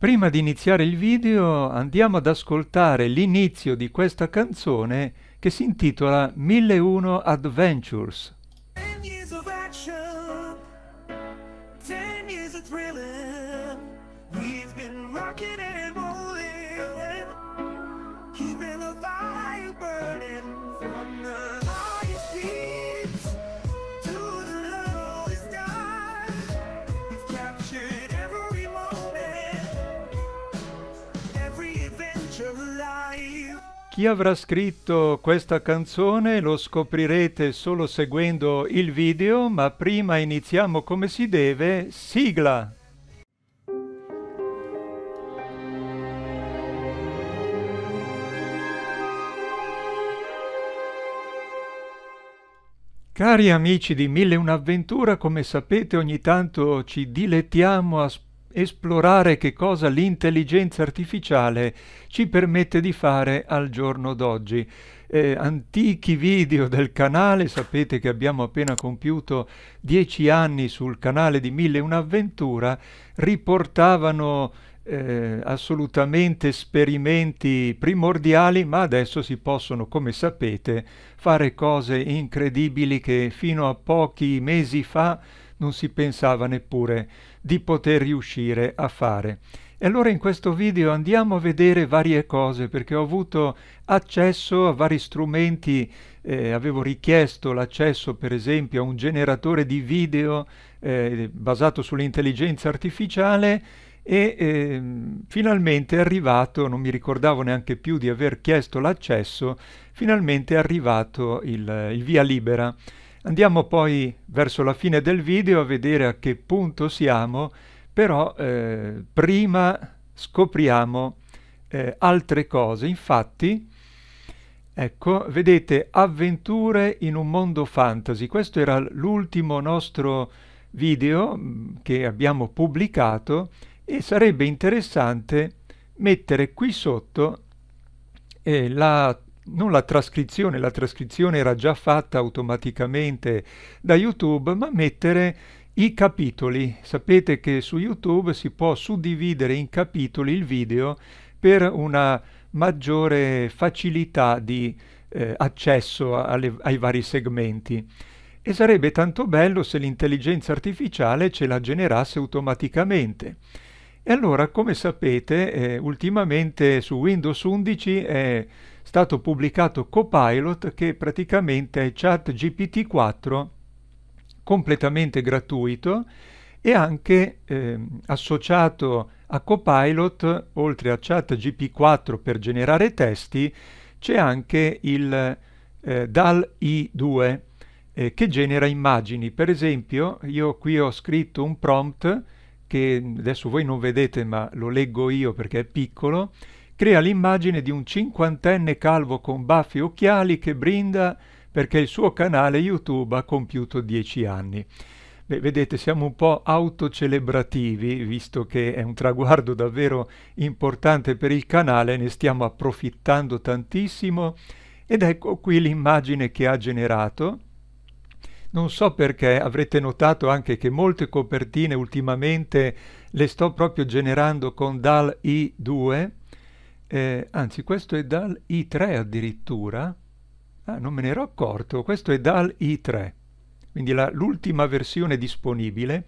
Prima di iniziare il video andiamo ad ascoltare l'inizio di questa canzone che si intitola 1001 Adventures. Chi avrà scritto questa canzone lo scoprirete solo seguendo il video, ma prima iniziamo come si deve. Sigla! Cari amici di Mille Un'avventura, come sapete ogni tanto ci dilettiamo a esplorare che cosa l'intelligenza artificiale ci permette di fare al giorno d'oggi. Eh, antichi video del canale, sapete che abbiamo appena compiuto dieci anni sul canale di Mille Un'avventura, riportavano eh, assolutamente esperimenti primordiali, ma adesso si possono, come sapete, fare cose incredibili che fino a pochi mesi fa non si pensava neppure di poter riuscire a fare. E allora in questo video andiamo a vedere varie cose perché ho avuto accesso a vari strumenti, eh, avevo richiesto l'accesso per esempio a un generatore di video eh, basato sull'intelligenza artificiale e eh, finalmente è arrivato, non mi ricordavo neanche più di aver chiesto l'accesso, finalmente è arrivato il, il via libera. Andiamo poi verso la fine del video a vedere a che punto siamo, però eh, prima scopriamo eh, altre cose. Infatti, ecco, vedete, avventure in un mondo fantasy. Questo era l'ultimo nostro video mm, che abbiamo pubblicato e sarebbe interessante mettere qui sotto eh, la non la trascrizione, la trascrizione era già fatta automaticamente da YouTube, ma mettere i capitoli. Sapete che su YouTube si può suddividere in capitoli il video per una maggiore facilità di eh, accesso alle, ai vari segmenti. E sarebbe tanto bello se l'intelligenza artificiale ce la generasse automaticamente. E allora, come sapete, eh, ultimamente su Windows 11 è stato pubblicato Copilot che praticamente è chat GPT-4 completamente gratuito e anche eh, associato a Copilot, oltre a chat GP4 per generare testi, c'è anche il eh, DAL-I2 eh, che genera immagini. Per esempio, io qui ho scritto un prompt che adesso voi non vedete ma lo leggo io perché è piccolo, crea l'immagine di un cinquantenne calvo con baffi e occhiali che brinda perché il suo canale YouTube ha compiuto dieci anni. Beh, vedete, siamo un po' autocelebrativi, visto che è un traguardo davvero importante per il canale, ne stiamo approfittando tantissimo ed ecco qui l'immagine che ha generato. Non so perché avrete notato anche che molte copertine ultimamente le sto proprio generando con DAL I2 eh, anzi questo è dal I3 addirittura, ah, non me ne ero accorto, questo è dal I3, quindi l'ultima versione disponibile,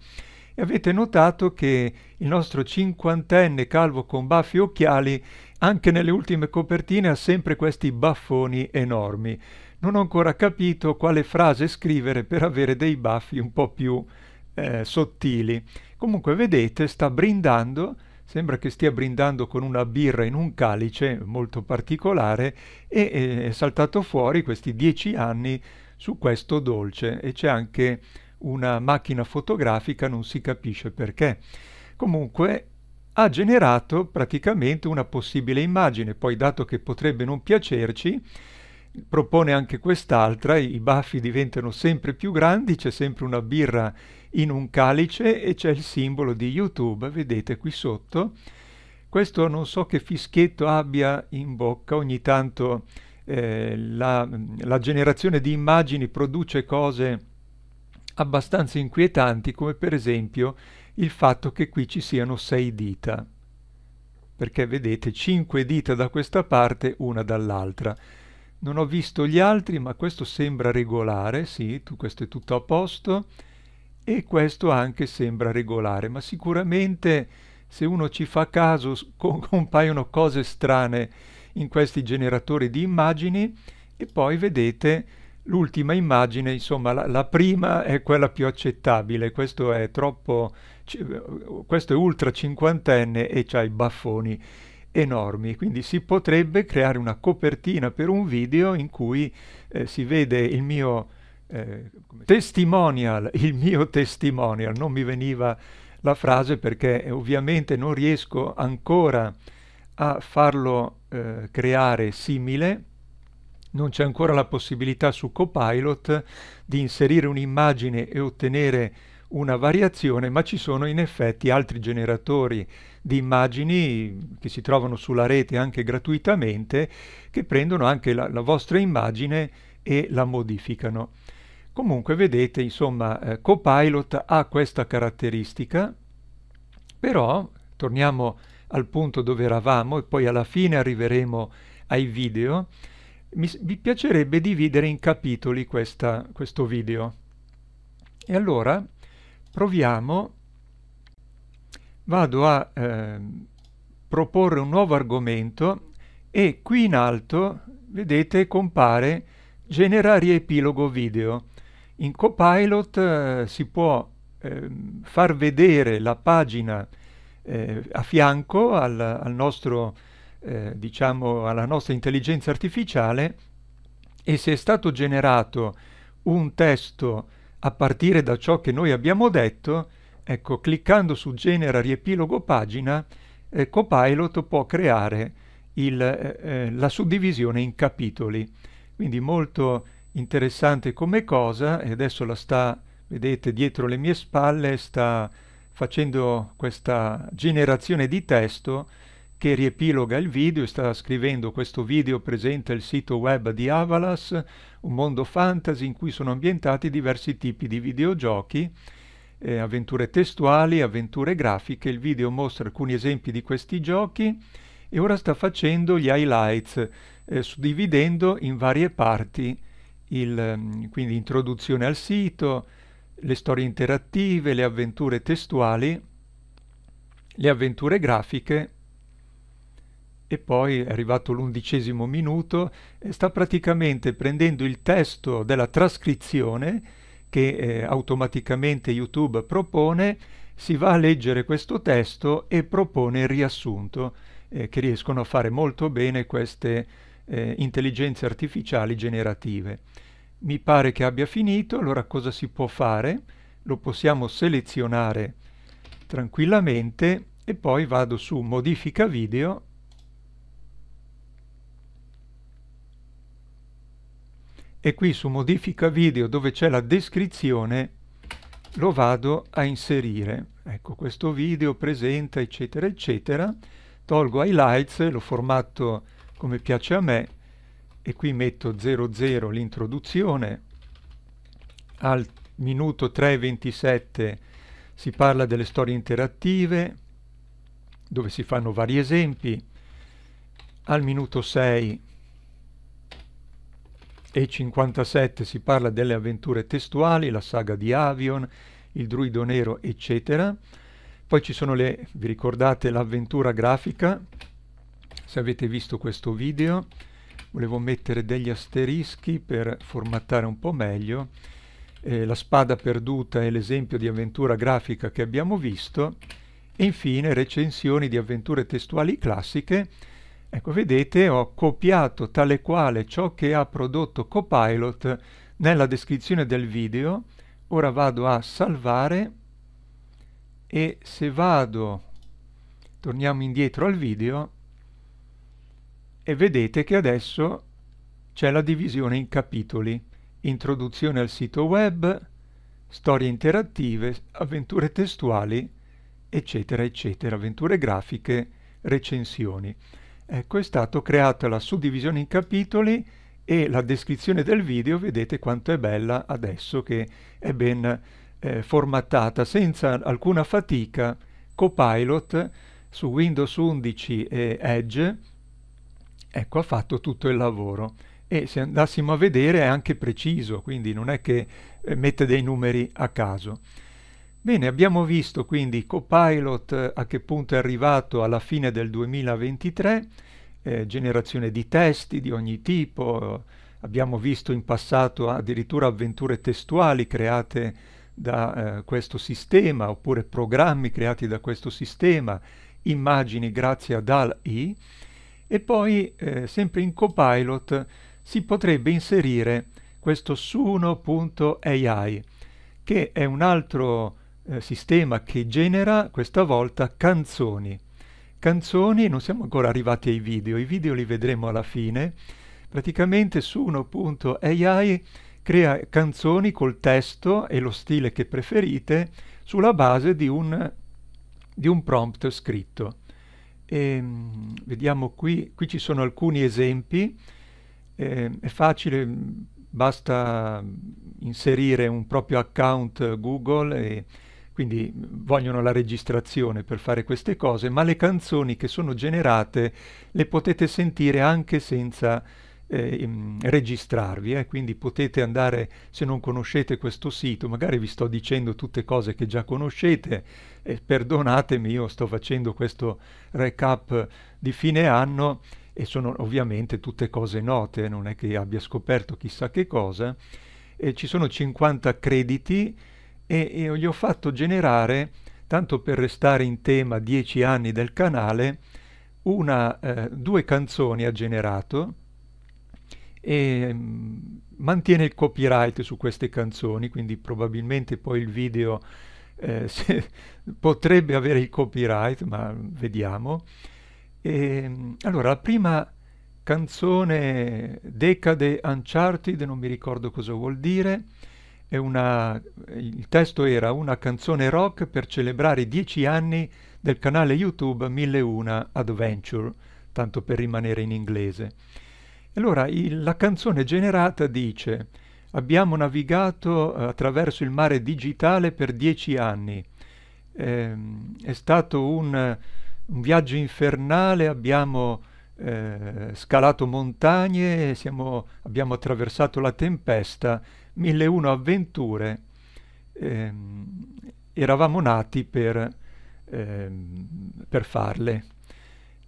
e avete notato che il nostro cinquantenne calvo con baffi e occhiali anche nelle ultime copertine ha sempre questi baffoni enormi. Non ho ancora capito quale frase scrivere per avere dei baffi un po' più eh, sottili. Comunque vedete, sta brindando Sembra che stia brindando con una birra in un calice molto particolare e è saltato fuori questi dieci anni su questo dolce e c'è anche una macchina fotografica, non si capisce perché. Comunque ha generato praticamente una possibile immagine, poi dato che potrebbe non piacerci, propone anche quest'altra, i baffi diventano sempre più grandi, c'è sempre una birra in un calice e c'è il simbolo di YouTube, vedete qui sotto. Questo non so che fischietto abbia in bocca, ogni tanto eh, la, la generazione di immagini produce cose abbastanza inquietanti, come per esempio il fatto che qui ci siano sei dita, perché vedete cinque dita da questa parte, una dall'altra. Non ho visto gli altri, ma questo sembra regolare, sì, questo è tutto a posto e questo anche sembra regolare, ma sicuramente se uno ci fa caso compaiono cose strane in questi generatori di immagini e poi vedete l'ultima immagine, insomma la, la, prima è quella più accettabile, questo è troppo, eh, questo è ultra cinquantenne e ha i baffoni enormi, quindi si potrebbe creare una copertina per un video in cui eh, si vede il mio eh, testimonial, il mio testimonial, non mi veniva la frase perché eh, ovviamente non riesco ancora a farlo eh, creare simile, non c'è ancora la possibilità su Copilot di inserire un'immagine e ottenere una variazione, ma ci sono in effetti altri generatori di immagini che si trovano sulla rete anche gratuitamente, che prendono anche la, la vostra immagine e la modificano. Comunque vedete, insomma, eh, Copilot ha questa caratteristica, però torniamo al punto dove eravamo e poi alla fine arriveremo ai video. Mi, mi piacerebbe dividere in capitoli questa, questo video. E allora proviamo, vado a eh, proporre un nuovo argomento e qui in alto, vedete, compare Generare epilogo video. In Copilot eh, si può eh, far vedere la pagina eh, a fianco al, al nostro, eh, diciamo, alla nostra intelligenza artificiale e se è stato generato un testo a partire da ciò che noi abbiamo detto, ecco, cliccando su genera riepilogo pagina, eh, Copilot può creare il, eh, la suddivisione in capitoli. Quindi molto interessante come cosa e adesso la sta, vedete, dietro le mie spalle, sta facendo questa generazione di testo che riepiloga il video, sta scrivendo questo video presenta il sito web di Avalas, un mondo fantasy in cui sono ambientati diversi tipi di videogiochi, eh, avventure testuali, avventure grafiche, il video mostra alcuni esempi di questi giochi e ora sta facendo gli highlights, eh, suddividendo in varie parti il, mm, quindi introduzione al sito, le storie interattive, le avventure testuali, le avventure grafiche e poi è arrivato l'undicesimo minuto, sta praticamente prendendo il testo della trascrizione che eh, automaticamente YouTube propone, si va a leggere questo testo e propone il riassunto, eh, che riescono a fare molto bene queste eh, intelligenze artificiali generative. Mi pare che abbia finito, allora cosa si può fare? Lo possiamo selezionare tranquillamente e poi vado su modifica video e qui su modifica video dove c'è la descrizione lo vado a inserire ecco questo video presenta eccetera eccetera tolgo highlights lo formatto come piace a me e qui metto 00 l'introduzione al minuto 3.27 si parla delle storie interattive dove si fanno vari esempi al minuto 6 e 57 si parla delle avventure testuali, la saga di Avion, il druido nero, eccetera. Poi ci sono le, vi ricordate, l'avventura grafica, se avete visto questo video volevo mettere degli asterischi per formattare un po' meglio eh, la spada perduta è l'esempio di avventura grafica che abbiamo visto e infine recensioni di avventure testuali classiche ecco vedete ho copiato tale quale ciò che ha prodotto Copilot nella descrizione del video ora vado a salvare e se vado torniamo indietro al video e vedete che adesso c'è la divisione in capitoli introduzione al sito web storie interattive avventure testuali eccetera eccetera avventure grafiche recensioni ecco è stata creata la suddivisione in capitoli e la descrizione del video vedete quanto è bella adesso che è ben eh, formattata senza alcuna fatica Copilot su Windows 11 e Edge Ecco, ha fatto tutto il lavoro e se andassimo a vedere è anche preciso, quindi non è che eh, mette dei numeri a caso. Bene, abbiamo visto quindi Copilot eh, a che punto è arrivato alla fine del 2023, eh, generazione di testi di ogni tipo, abbiamo visto in passato addirittura avventure testuali create da eh, questo sistema oppure programmi creati da questo sistema, immagini grazie a DAL-I, e poi eh, sempre in Copilot si potrebbe inserire questo suno.ai che è un altro eh, sistema che genera questa volta canzoni. Canzoni, non siamo ancora arrivati ai video, i video li vedremo alla fine. Praticamente suno.ai crea canzoni col testo e lo stile che preferite sulla base di un, di un prompt scritto. E, ehm, vediamo qui, qui ci sono alcuni esempi, eh, è facile, mm, basta inserire un proprio account Google e quindi mm, vogliono la registrazione per fare queste cose, ma le canzoni che sono generate le potete sentire anche senza eh, ehm, registrarvi, eh? quindi potete andare, se non conoscete questo sito, magari vi sto dicendo tutte cose che già conoscete, eh, perdonatemi, io sto facendo questo recap di fine anno e sono ovviamente tutte cose note, non è che abbia scoperto chissà che cosa, eh, ci sono 50 crediti e, e gli ho fatto generare, tanto per restare in tema 10 anni del canale, una, eh, due canzoni ha generato, e mm, mantiene il copyright su queste canzoni, quindi probabilmente poi il video eh, se, potrebbe avere il copyright, ma vediamo. E, mm, allora, la prima canzone Decade Uncharted, non mi ricordo cosa vuol dire, una, il testo era una canzone rock per celebrare i dieci anni del canale YouTube 1001 Adventure, tanto per rimanere in inglese allora il, la canzone generata dice abbiamo navigato eh, attraverso il mare digitale per dieci anni, eh, è stato un, un, viaggio infernale, abbiamo eh, scalato montagne, siamo, abbiamo attraversato la tempesta, mille uno avventure, eh, eravamo nati per, ehm, per farle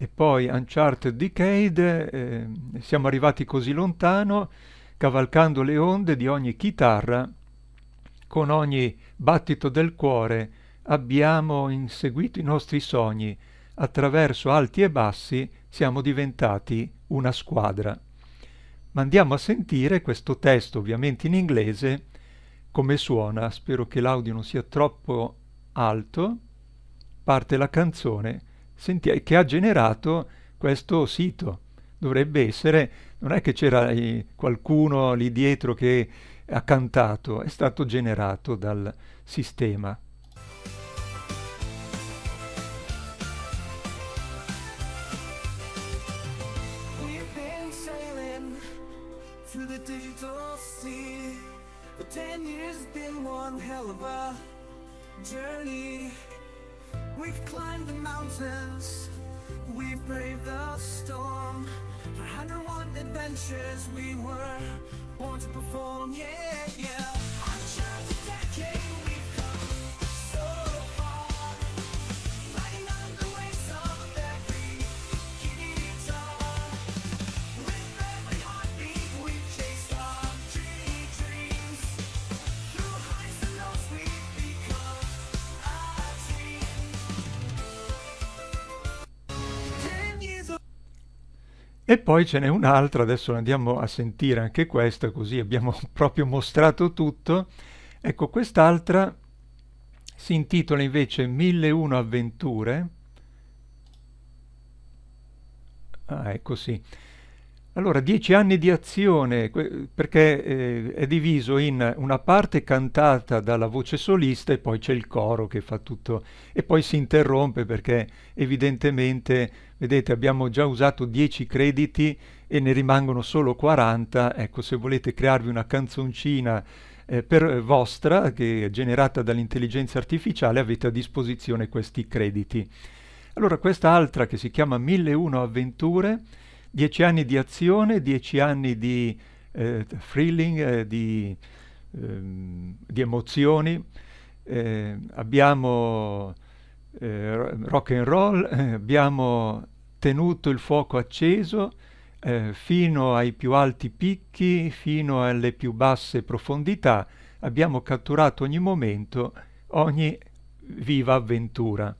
e poi Uncharted Decade, eh, siamo arrivati così lontano, cavalcando le onde di ogni chitarra, con ogni battito del cuore abbiamo inseguito i nostri sogni, attraverso alti e bassi siamo diventati una squadra. Ma andiamo a sentire questo testo, ovviamente in inglese, come suona, spero che l'audio non sia troppo alto, parte la canzone sentieri, che ha generato questo sito. Dovrebbe essere, non è che c'era eh, qualcuno lì dietro che ha cantato, è stato generato dal sistema. mountains, we braved the storm. For 101 adventures, we were born to perform, yeah, yeah. E poi ce n'è un'altra, adesso andiamo a sentire anche questa, così abbiamo proprio mostrato tutto. Ecco, quest'altra si intitola invece 1001 avventure. Ah, ecco sì. Allora, dieci anni di azione, perché eh, è diviso in una parte cantata dalla voce solista e poi c'è il coro che fa tutto e poi si interrompe perché evidentemente, vedete, abbiamo già usato dieci crediti e ne rimangono solo 40. Ecco, se volete crearvi una canzoncina eh, per vostra, che è generata dall'intelligenza artificiale, avete a disposizione questi crediti. Allora, questa altra che si chiama 1001 avventure dieci anni di azione, dieci anni di eh, thrilling, eh, di, ehm, di, emozioni, eh, abbiamo eh, rock and roll, eh, abbiamo tenuto il fuoco acceso eh, fino ai più alti picchi, fino alle più basse profondità, abbiamo catturato ogni momento, ogni viva avventura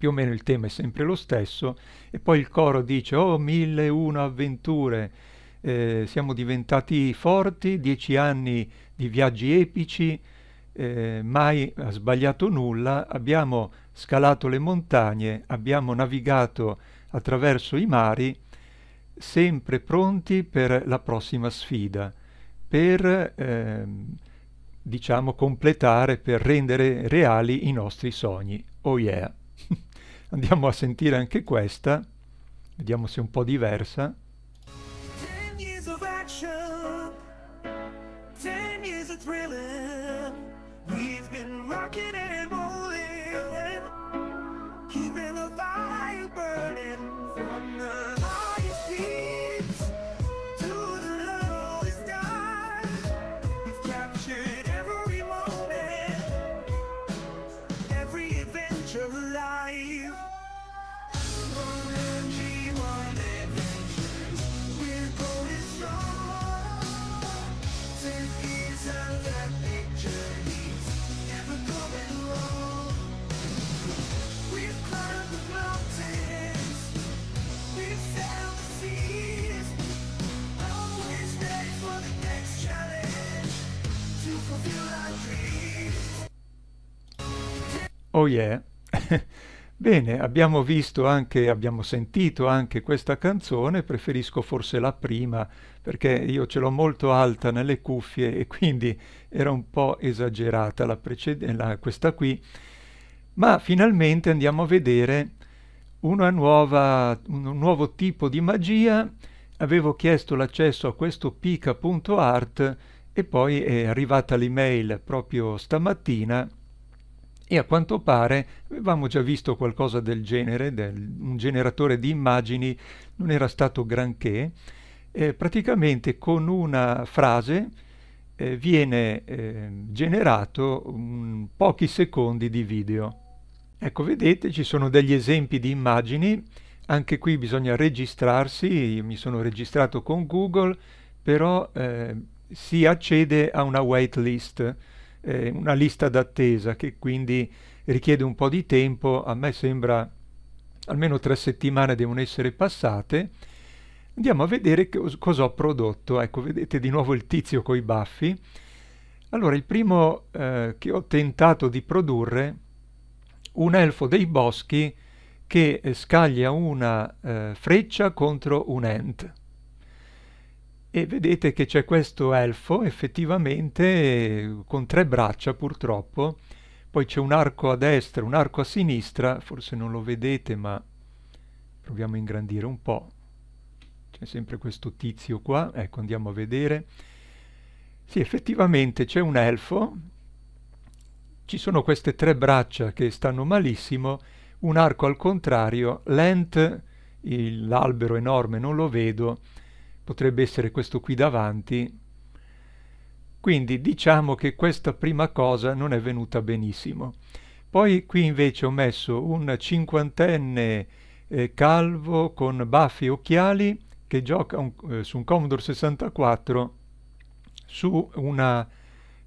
più o meno il tema è sempre lo stesso, e poi il coro dice, oh, mille e una avventure, eh, siamo diventati forti, dieci anni di viaggi epici, eh, mai ha sbagliato nulla, abbiamo scalato le montagne, abbiamo navigato attraverso i mari, sempre pronti per la prossima sfida, per... Ehm, diciamo, completare per rendere reali i nostri sogni. Oh yeah! Andiamo a sentire anche questa, vediamo se è un po' diversa. Oh yeah. Bene, abbiamo visto anche, abbiamo sentito anche questa canzone, preferisco forse la prima perché io ce l'ho molto alta nelle cuffie e quindi era un po' esagerata la la, questa qui, ma finalmente andiamo a vedere nuova, un nuovo tipo di magia, avevo chiesto l'accesso a questo pica.art e poi è arrivata l'email proprio stamattina e a quanto pare avevamo già visto qualcosa del genere, del, un generatore di immagini non era stato granché, eh, praticamente con una frase eh, viene eh, generato un, pochi secondi di video. Ecco, vedete, ci sono degli esempi di immagini, anche qui bisogna registrarsi, Io mi sono registrato con Google, però eh, si accede a una waitlist list eh, una lista d'attesa che quindi richiede un po' di tempo, a me sembra almeno tre settimane devono essere passate. Andiamo a vedere cosa ho prodotto. Ecco, vedete di nuovo il tizio con i baffi. Allora, il primo eh, che ho tentato di produrre, un elfo dei boschi che scaglia una eh, freccia contro un ant e vedete che c'è questo elfo effettivamente con tre braccia purtroppo poi c'è un arco a destra un arco a sinistra forse non lo vedete ma proviamo a ingrandire un po c'è sempre questo tizio qua ecco andiamo a vedere sì effettivamente c'è un elfo ci sono queste tre braccia che stanno malissimo un arco al contrario l'ent l'albero enorme non lo vedo potrebbe essere questo qui davanti. Quindi diciamo che questa prima cosa non è venuta benissimo. Poi qui invece ho messo un cinquantenne eh, calvo con baffi e occhiali che gioca un, eh, su un Commodore 64 su una,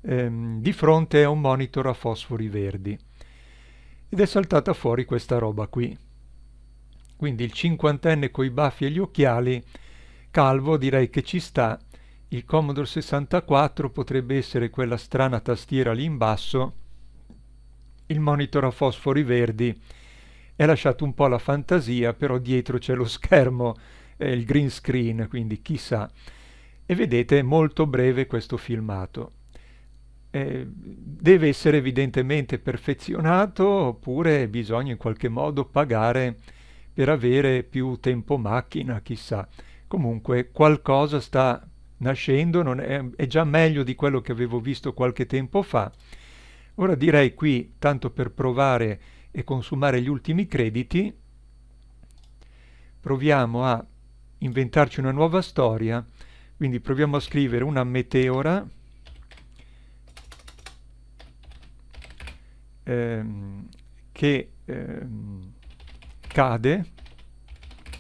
ehm, di fronte a un monitor a fosfori verdi. Ed è saltata fuori questa roba qui. Quindi il cinquantenne con i baffi e gli occhiali calvo direi che ci sta. Il Commodore 64 potrebbe essere quella strana tastiera lì in basso, il monitor a fosfori verdi. È lasciato un po' la fantasia, però dietro c'è lo schermo, eh, il green screen, quindi chissà. E vedete, è molto breve questo filmato. Eh, deve essere evidentemente perfezionato oppure bisogna in qualche modo pagare per avere più tempo macchina, chissà. Comunque qualcosa sta nascendo, è, è già meglio di quello che avevo visto qualche tempo fa. Ora direi qui, tanto per provare e consumare gli ultimi crediti, proviamo a inventarci una nuova storia, quindi proviamo a scrivere una meteora ehm, che ehm, cade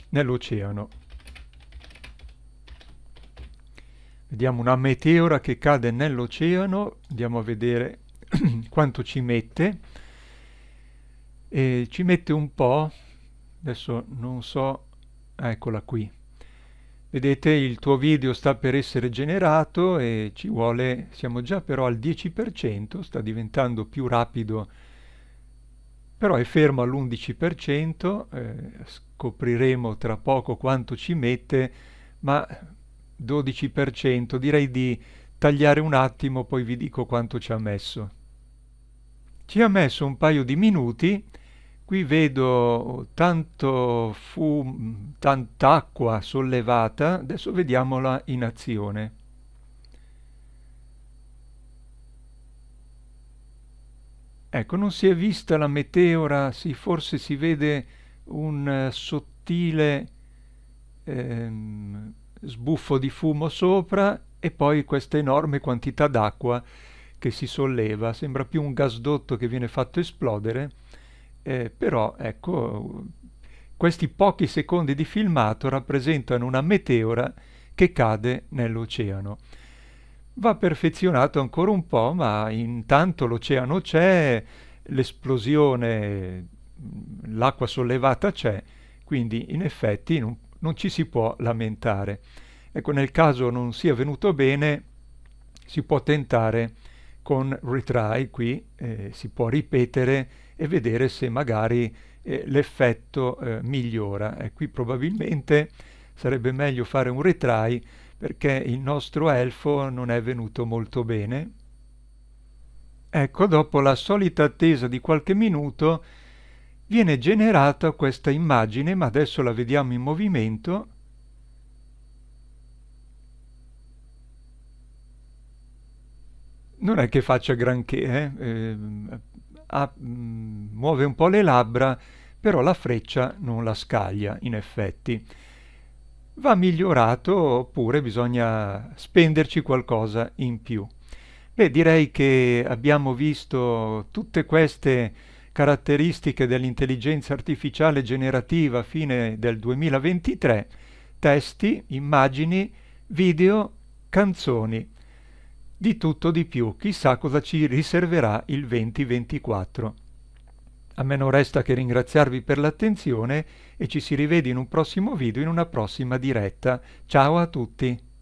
nell'oceano. Vediamo una meteora che cade nell'oceano, andiamo a vedere quanto ci mette. E ci mette un po', adesso non so, eccola qui. Vedete il tuo video sta per essere generato e ci vuole, siamo già però al 10%, sta diventando più rapido, però è fermo all'11%, eh, scopriremo tra poco quanto ci mette, ma 12%, direi di tagliare un attimo, poi vi dico quanto ci ha messo. Ci ha messo un paio di minuti, qui vedo tanto fu, tant'acqua sollevata, adesso vediamola in azione. Ecco, non si è vista la meteora, sì, forse si vede un eh, sottile ehm, sbuffo di fumo sopra e poi questa enorme quantità d'acqua che si solleva, sembra più un gasdotto che viene fatto esplodere, eh, però ecco, questi pochi secondi di filmato rappresentano una meteora che cade nell'oceano. Va perfezionato ancora un po', ma intanto l'oceano c'è, l'esplosione, l'acqua sollevata c'è, quindi in effetti in un non ci si può lamentare. Ecco, nel caso non sia venuto bene, si può tentare con retry qui, eh, si può ripetere e vedere se magari eh, l'effetto eh, migliora. E qui probabilmente sarebbe meglio fare un retry perché il nostro elfo non è venuto molto bene. Ecco, dopo la solita attesa di qualche minuto, viene generata questa immagine, ma adesso la vediamo in movimento, non è che faccia granché, eh? Eh, a, mm, muove un po' le labbra, però la freccia non la scaglia, in effetti. Va migliorato oppure bisogna spenderci qualcosa in più. Beh, direi che abbiamo visto tutte queste caratteristiche dell'intelligenza artificiale generativa fine del 2023, testi, immagini, video, canzoni. Di tutto di più, chissà cosa ci riserverà il 2024. A me non resta che ringraziarvi per l'attenzione e ci si rivede in un prossimo video, in una prossima diretta. Ciao a tutti!